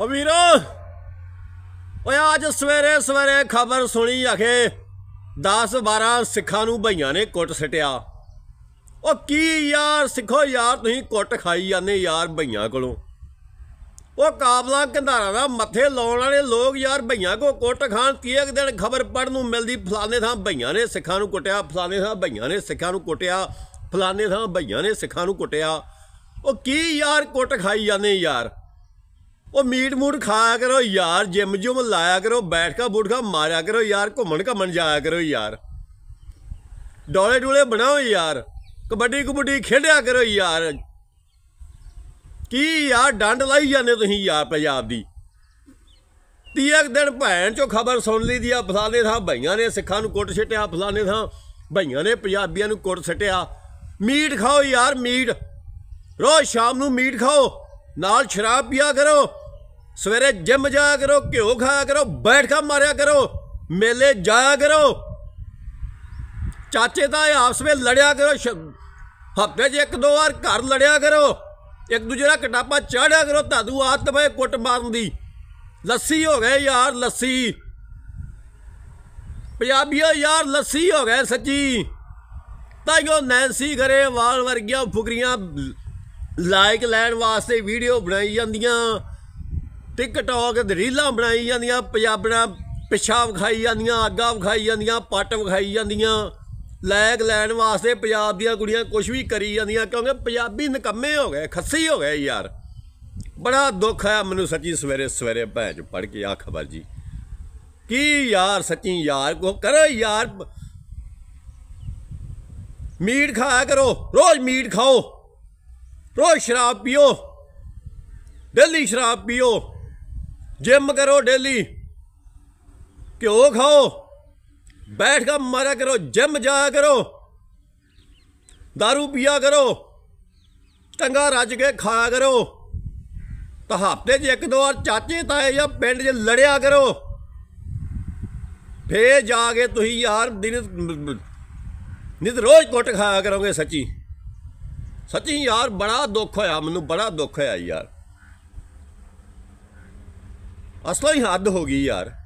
ਓ ਵੀਰੋ ਓਏ ਅੱਜ ਸਵੇਰੇ ਸਵੇਰੇ ਖਬਰ ਸੁਣੀ ਆਖੇ 10 12 ਸਿੱਖਾਂ ਨੂੰ ਭਈਆਂ ਨੇ ਕੁੱਟ ਸਟਿਆ ਓ ਕੀ ਯਾਰ ਸਿੱਖੋ ਯਾਰ ਤੁਸੀਂ ਕੁੱਟ ਖਾਈ ਜਾਂਦੇ ਯਾਰ ਭਈਆਂ ਕੋਲੋਂ ਓ ਕਾਬਲਾ ਕੰਧਾਰਾ ਦਾ ਮੱਥੇ ਲਾਉਣ ਵਾਲੇ ਲੋਕ ਯਾਰ ਭਈਆਂ ਕੋ ਕੁੱਟ ਖਾਣ ਇੱਕ ਦਿਨ ਖਬਰ ਪੜਨ ਨੂੰ ਮਿਲਦੀ ਫਲਾਣੇ ਥਾਂ ਭਈਆਂ ਨੇ ਸਿੱਖਾਂ ਨੂੰ ਕੁੱਟਿਆ ਫਲਾਣੇ ਥਾਂ ਭਈਆਂ ਨੇ ਸਿੱਖਾਂ ਨੂੰ ਕੁੱਟਿਆ ਫਲਾਣੇ ਥਾਂ ਭਈਆਂ ਨੇ ਸਿੱਖਾਂ ਨੂੰ ਕੁੱਟਿਆ ਉਹ ਕੀ ਯਾਰ ਕੁੱਟ ਖਾਈ ਜਾਂਦੇ ਯਾਰ ਉਹ ਮੀਟ ਮੂਟ ਖਾਇਆ ਕਰੋ ਯਾਰ ਜਿਮ ਜੁਮ ਲਾਇਆ ਕਰੋ ਬੈਠਕਾ ਬੁੜਕਾ ਮਾਰਿਆ ਕਰੋ ਯਾਰ ਘੁੰਮਣ ਘੁੰਮਣ ਜਾਇਆ ਕਰੋ ਯਾਰ ਡੋਲੇ ਡੋਲੇ ਬਣਾਓ ਯਾਰ ਕਬੱਡੀ ਕਬੱਡੀ ਖੇਡਿਆ ਕਰੋ ਯਾਰ ਕੀ ਯਾਰ ਡੰਡ ਲਾਈ ਜਾਂਦੇ ਤੁਸੀਂ ਯਾਰ ਪੰਜਾਬ ਦੀ ਤੀਕ ਦਿਨ ਭੈਣ ਚੋ ਖਬਰ ਸੁਣ ਲਈ ਦੀ ਆ ਫਲਾਣੇ ਥਾਂ ਭਈਆਂ ਨੇ ਸਿੱਖਾਂ ਨੂੰ ਕੁੱਟ ਛਟਿਆ ਫਲਾਣੇ ਥਾਂ ਭਈਆਂ ਨੇ ਪੰਜਾਬੀਆਂ ਨੂੰ ਕੁੱਟ ਛਟਿਆ ਮੀਟ ਖਾਓ ਯਾਰ ਮੀਟ ਰੋਜ਼ ਸ਼ਾਮ ਨੂੰ ਮੀਟ ਖਾਓ ਨਾਲ ਸ਼ਰਾਬ ਪੀਆ ਕਰੋ ਸਵੇਰੇ ਜਿਮ ਜਾ ਕਰੋ ਘਿਓ ਖਾ ਕਰੋ ਬੈਠ ਕੇ ਮਾਰਿਆ ਕਰੋ ਮੇਲੇ ਜਾਇਆ ਕਰੋ ਚਾਚੇ ਦਾ ਆਪਸ ਵਿੱਚ ਲੜਿਆ ਕਰੋ ਹਫਤੇ 'ਚ ਇੱਕ ਦੋ ਵਾਰ ਘਰ ਲੜਿਆ ਕਰੋ ਇੱਕ ਦੂਜੇ ਦਾ ਕਟਾਪਾ ਚਾੜਿਆ ਕਰੋ ਤਾਦੂ ਆਤ ਪਏ ਕੁੱਟ ਮਾਰਨ ਦੀ ਲੱਸੀ ਹੋ ਗਏ ਯਾਰ ਲੱਸੀ ਪੰਜਾਬੀਆ ਯਾਰ ਲੱਸੀ ਹੋ ਗਏ ਸੱਚੀ ਤਾਈਓ ਨੈਂਸੀ ਵਾਲ ਵਰਗੀਆਂ ਫੁਕਰੀਆਂ ਲਾਇਕ ਲੈਣ ਵਾਸਤੇ ਵੀਡੀਓ ਬਣਾਈ ਜਾਂਦੀਆਂ ਟਿਕਟੌਕ ਤੇ ਰੀਲਾਂ ਬਣਾਈ ਜਾਂਦੀਆਂ ਪੰਜਾਬਣਾ ਪਿਸ਼ਾਬ ਖਾਈ ਜਾਂਦੀਆਂ ਆਗਾ ਵਿਖਾਈ ਜਾਂਦੀਆਂ ਪੱਟ ਵਿਖਾਈ ਜਾਂਦੀਆਂ ਲੈਗ ਲੈਣ ਵਾਸਤੇ ਪੰਜਾਬ ਦੀਆਂ ਕੁੜੀਆਂ ਕੁਝ ਵੀ ਕਰੀ ਜਾਂਦੀਆਂ ਕਿਉਂਕਿ ਪੰਜਾਬੀ ਨਕੰਮੇ ਹੋ ਗਏ ਖੱਸੀ ਹੋ ਗਏ ਯਾਰ ਬੜਾ ਦੁੱਖ ਆ ਮੈਨੂੰ ਸੱਚੀ ਸਵੇਰੇ ਸਵੇਰੇ ਭੈਜ ਪੜ ਕੇ ਆ ਖਬਰ ਜੀ ਕੀ ਯਾਰ ਸੱਚੀ ਯਾਰ ਕੋ ਕਰੋ ਯਾਰ ਮੀਟ ਖਾਇਆ ਕਰੋ ਰੋਜ਼ ਮੀਟ ਖਾਓ ਰੋਜ਼ ਸ਼ਰਾਬ ਪੀਓ ਦਿੱਲੀ ਸ਼ਰਾਬ ਪੀਓ जिम ਕਰੋ ਡੇਲੀ ਘਿਓ ਖਾਓ ਬੈਠ ਕੇ ਮਾਰਿਆ ਕਰੋ जिम ਜਾਇਆ ਕਰੋ दारू ਪੀਆ ਕਰੋ ਚੰਗਾ ਰੱਜ ਕੇ ਖਾਇਆ ਕਰੋ ਤਾਂ ਹਫ਼ਤੇ 'ਚ ਇੱਕ ਦੋ ਵਾਰ ਚਾਚੇ ਤਾਏ ਜਾਂ ਪਿੰਡ 'ਚ ਲੜਿਆ ਕਰੋ ਫੇ ਜਾ ਕੇ ਤੁਸੀਂ ਯਾਰ ਦਿਨ ਨਿਤ ਰੋਜ਼ ਕੁੱਟ ਖਾਇਆ ਕਰੋਗੇ ਸੱਚੀ ਸੱਚੀ ਯਾਰ ਬੜਾ ਦੁੱਖ ਹੋਇਆ ਮੈਨੂੰ ਬੜਾ ਦੁੱਖ ਹੋਇਆ ਯਾਰ ਅਸਲਾ ਹੀ ਹੱਦ ਹੋ ਗਈ ਯਾਰ